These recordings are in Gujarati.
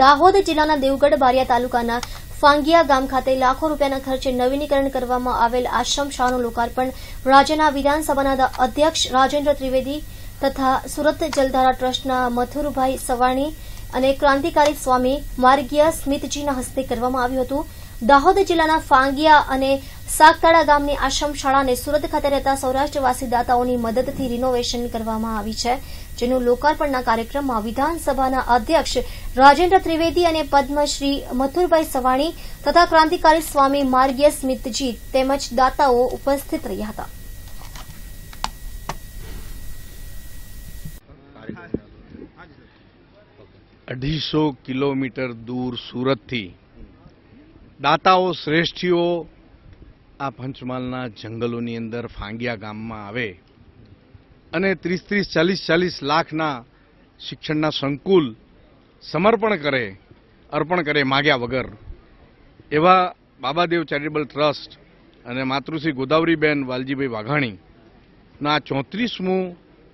દાહોદ જિલ્લાના દેવગઢ બારિયા તાલુકાના ફાંગીયા ગામ ખાતે લાખો રૂપિયાના ખર્ચે નવીનીકરણ કરવામાં આવેલ આશ્રમ શાળાનું લોકાર્પણ રાજ્યના વિધાનસભાના અધ્યક્ષ રાજેન્દ્ર ત્રિવેદી તથા સુરત જલધારા ટ્રસ્ટના મથુરભાઈ સવાણી અને ક્રાંતિકારી સ્વામી માર્ગીય સ્મિતજીના હસ્તે કરવામાં આવ્યું હતું દાહોદ જિલ્લાના ફાંગિયા અને સાગતાળા ગામની આશ્રમ શાળાને સુરત ખાતે રહેતા સૌરાષ્ટ્રવાસી દાતાઓની મદદથી રિનોવેશન કરવામાં આવી છે જેનું લોકાર્પણના કાર્યક્રમમાં વિધાનસભાના અધ્યક્ષ રાજેન્દ્ર ત્રિવેદી અને પદ્મશ્રી મથુરભાઈ સવાણી તથા ક્રાંતિકારી સ્વામી માર્ગીય સ્મિતજી તેમજ દાતાઓ ઉપસ્થિત રહ્યા હતા અઢીસો કિલોમીટર દૂર સુરતથી દાતાઓ શ્રેષ્ઠીઓ આ પંચમહાલના જંગલોની અંદર ફાંગિયા ગામમાં આવે અને ત્રીસ ત્રીસ ચાલીસ ચાલીસ લાખના શિક્ષણના સંકુલ સમર્પણ કરે અર્પણ કરે માગ્યા વગર એવા બાબાદેવ ચેરિટેબલ ટ્રસ્ટ અને માતૃશ્રી ગોદાવરીબેન વાલજીભાઈ વાઘાણીના ચોત્રીસમું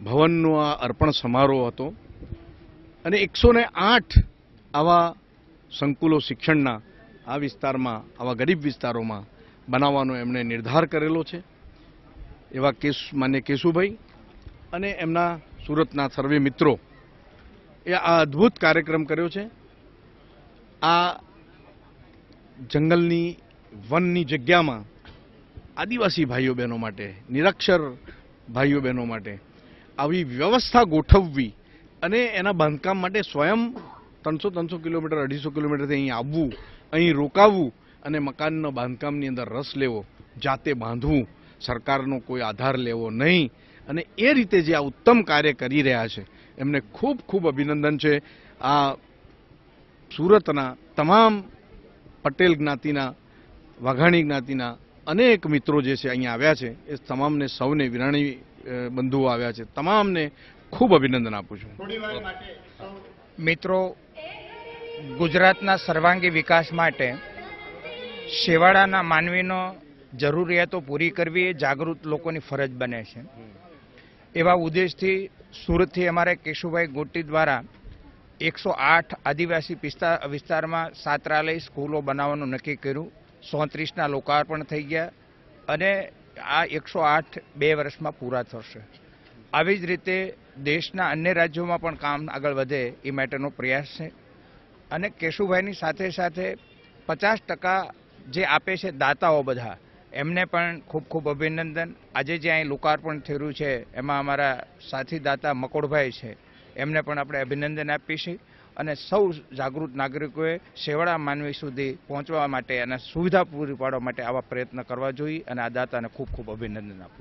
ભવનનો આ અર્પણ સમારોહ હતો અને એકસો આઠ આવા સંકુલો શિક્ષણના આ વિસ્તારમાં આવા ગરીબ વિસ્તારોમાં બનાવવાનો એમણે નિર્ધાર કરેલો છે એવા કેસ માન્ય કેશુભાઈ અને એમના સુરતના સર્વે મિત્રો એ આ અદ્ભુત કાર્યક્રમ કર્યો છે આ જંગલની વનની જગ્યામાં આદિવાસી ભાઈઓ બહેનો માટે નિરક્ષર ભાઈઓ બહેનો માટે આવી વ્યવસ્થા ગોઠવવી અને એના બાંધકામ માટે સ્વયં ત્રણસો ત્રણસો કિલોમીટર અઢીસો કિલોમીટરથી અહીં આવવું અહીં રોકાવવું અને મકાનના બાંધકામની અંદર રસ લેવો જાતે બાંધવું સરકારનો કોઈ આધાર લેવો નહીં અને એ રીતે જે આ ઉત્તમ કાર્ય કરી રહ્યા છે એમને ખૂબ ખૂબ અભિનંદન છે આ સુરતના તમામ પટેલ જ્ઞાતિના વાઘાણી જ્ઞાતિના અનેક મિત્રો જે છે અહીંયા આવ્યા છે એ તમામને સૌને વિરાણી બંધુઓ આવ્યા છે તમામને ખૂબ અભિનંદન આપું છું મિત્રો ગુજરાતના સર્વાંગી વિકાસ માટે શેવાળાના માનવીનો જરૂરિયાતો પૂરી કરવી એ જાગૃત લોકોની ફરજ બને છે એવા ઉદ્દેશથી સુરતથી અમારે કેશુભાઈ ગોટી દ્વારા એકસો આઠ આદિવાસી વિસ્તારમાં સાત્રાલય સ્કૂલો બનાવવાનું નક્કી કર્યું સોત્રીસના લોકાર્પણ થઈ ગયા અને આ એકસો આઠ બે વર્ષમાં પૂરા થશે આવી જ રીતે દેશના અન્ય રાજ્યોમાં પણ કામ આગળ વધે એ માટેનો પ્રયાસ છે અને કેશુભાઈની સાથે સાથે પચાસ ટકા જે આપે છે દાતાઓ બધા એમને પણ ખૂબ ખૂબ અભિનંદન આજે જે અહીં લોકાર્પણ થયેલું છે એમાં અમારા સાથી દાતા મકોડભાઈ છે એમને પણ આપણે અભિનંદન આપીશું અને સૌ જાગૃત નાગરિકોએ સેવાળા માનવી સુધી પહોંચવા માટે અને સુવિધા પૂરી પાડવા માટે આવા પ્રયત્ન કરવા જોઈએ અને આ દાતાને ખૂબ ખૂબ અભિનંદન આપું